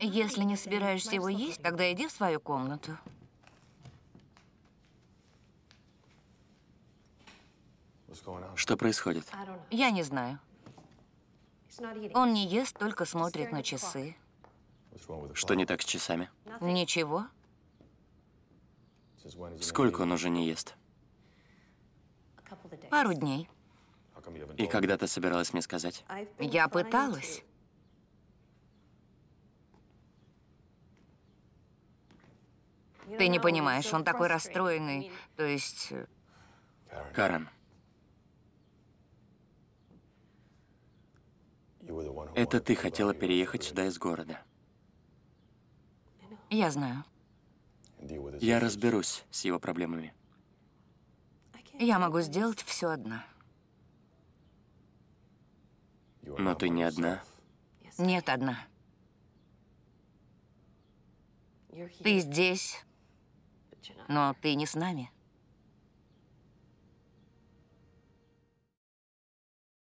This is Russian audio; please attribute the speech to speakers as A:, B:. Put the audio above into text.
A: Если не собираешься его есть, тогда иди в свою комнату. Что происходит? Я не знаю. Он не ест, только смотрит на часы. Что не так с часами? Ничего. Сколько он уже не ест? Пару дней. И когда ты собиралась мне сказать? Я пыталась. Ты не понимаешь, он такой расстроенный. То есть... Э, Карен. Это ты хотела переехать сюда из города. Я знаю. Я разберусь с его проблемами. Я могу сделать все одна. Но ты не одна. Нет, одна. Ты здесь. Но ты не с нами.